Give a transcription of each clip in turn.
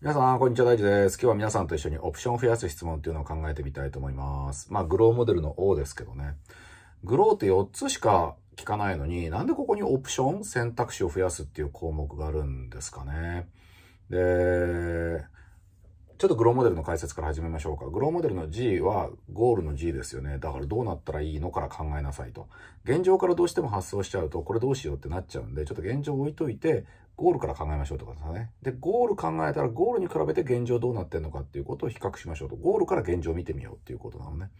皆さん、こんにちは、大地です。今日は皆さんと一緒にオプションを増やす質問っていうのを考えてみたいと思います。まあ、グローモデルの O ですけどね。グローって4つしか聞かないのに、なんでここにオプション、選択肢を増やすっていう項目があるんですかね。で、ちょっとグローモデルの解説から始めましょうか。グローモデルの G はゴールの G ですよね。だからどうなったらいいのから考えなさいと。現状からどうしても発想しちゃうと、これどうしようってなっちゃうんで、ちょっと現状置いといて、ゴールから考えましょうってことですね。で、ゴール考えたら、ゴールに比べて現状どうなってんのかっていうことを比較しましょうと。ゴールから現状を見てみようっていうことなのね。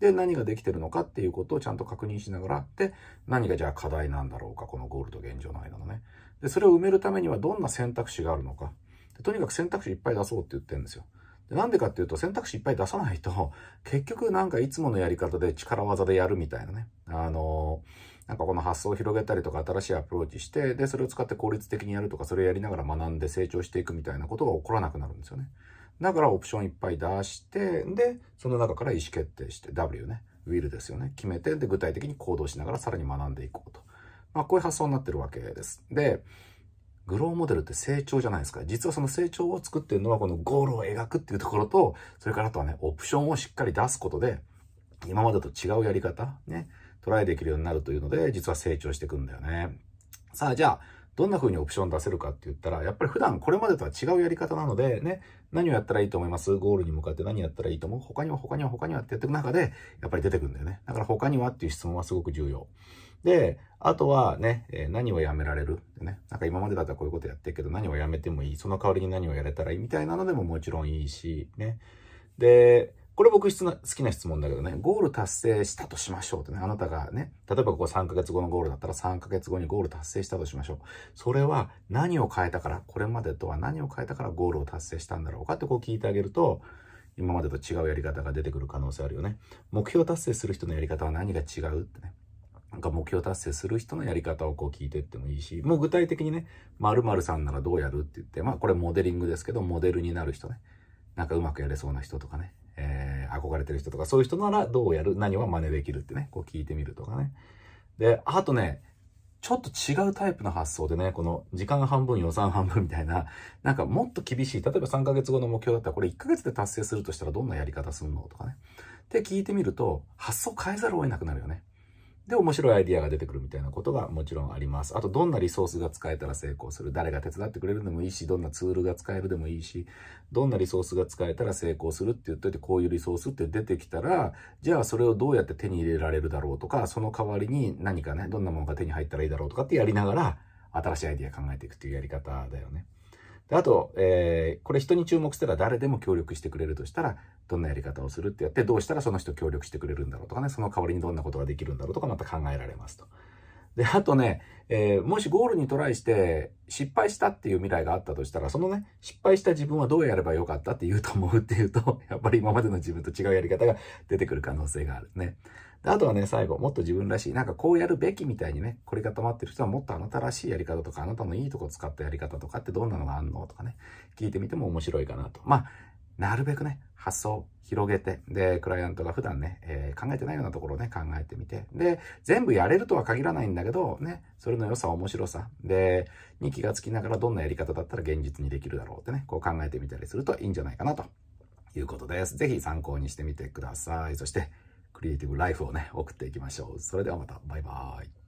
で、何ができてるのかっていうことをちゃんと確認しながら、で、何がじゃあ課題なんだろうか、このゴールと現状の間のね。で、それを埋めるためにはどんな選択肢があるのか。でとにかく選択肢いっぱい出そうって言ってるんですよ。なんでかっていうと選択肢いっぱい出さないと、結局なんかいつものやり方で力技でやるみたいなね。あのー、なんかこの発想を広げたりとか新しいアプローチして、で、それを使って効率的にやるとか、それをやりながら学んで成長していくみたいなことが起こらなくなるんですよね。だからオプションいっぱい出して、で、その中から意思決定して、W ね、ウィルですよね。決めて、で、具体的に行動しながらさらに学んでいこうと。まあ、こういう発想になってるわけです。で、グローモデルって成長じゃないですか。実はその成長を作ってるのはこのゴールを描くっていうところと、それからあとはね、オプションをしっかり出すことで、今までと違うやり方、ね、トライできるようになるというので、実は成長していくんだよね。さあ、じゃあ、どんな風にオプション出せるかって言ったら、やっぱり普段これまでとは違うやり方なので、ね、何をやったらいいと思いますゴールに向かって何やったらいいと思う他には他には他にはってやっていく中で、やっぱり出てくるんだよね。だから他にはっていう質問はすごく重要。で、あとはね、えー、何をやめられるってね。なんか今までだったらこういうことやってるけど、何をやめてもいい。その代わりに何をやれたらいいみたいなのでももちろんいいし、ね。で、これ僕質の好きな質問だけどね、ゴール達成したとしましょうってね、あなたがね、例えばここ3ヶ月後のゴールだったら3ヶ月後にゴール達成したとしましょう。それは何を変えたから、これまでとは何を変えたからゴールを達成したんだろうかってこう聞いてあげると、今までと違うやり方が出てくる可能性あるよね。目標達成する人のやり方は何が違うってね。なんか目標達成する人のやり方をこう聞いていってもいいし、もう具体的にね、〇〇さんならどうやるって言って、まあこれモデリングですけど、モデルになる人ね。なんかうまくやれそうな人とかね、えー、憧れてる人とか、そういう人ならどうやる何は真似できるってね、こう聞いてみるとかね。で、あとね、ちょっと違うタイプの発想でね、この時間半分予算半分みたいな、なんかもっと厳しい、例えば3ヶ月後の目標だったらこれ1ヶ月で達成するとしたらどんなやり方すんのとかね。って聞いてみると、発想変えざるを得なくなるよね。で、面白いアイディアが出てくるみたいなことがもちろんあります。あと、どんなリソースが使えたら成功する。誰が手伝ってくれるでもいいし、どんなツールが使えるでもいいし、どんなリソースが使えたら成功するって言っといて、こういうリソースって出てきたら、じゃあそれをどうやって手に入れられるだろうとか、その代わりに何かね、どんなものが手に入ったらいいだろうとかってやりながら、新しいアイディア考えていくっていうやり方だよね。であと、えー、これ人に注目したら誰でも協力してくれるとしたら、どんなやり方をするってやって、どうしたらその人協力してくれるんだろうとかね、その代わりにどんなことができるんだろうとかまた考えられますと。で、あとね、えー、もしゴールにトライして失敗したっていう未来があったとしたら、そのね、失敗した自分はどうやればよかったって言うと思うっていうと、やっぱり今までの自分と違うやり方が出てくる可能性があるね。であとはね、最後、もっと自分らしい、なんかこうやるべきみたいにね、凝り固まってる人はもっとあなたらしいやり方とか、あなたのいいとこ使ったやり方とかってどんなのがあんのとかね、聞いてみても面白いかなと。まあ、なるべくね、発想、広げて、で、クライアントが普段ね、えー、考えてないようなところをね、考えてみて、で、全部やれるとは限らないんだけど、ね、それの良さ、面白さ、で、に気がつきながらどんなやり方だったら現実にできるだろうってね、こう考えてみたりするといいんじゃないかなということです。ぜひ参考にしてみてください。そして、クリエイティブライフをね、送っていきましょう。それではまた、バイバーイ。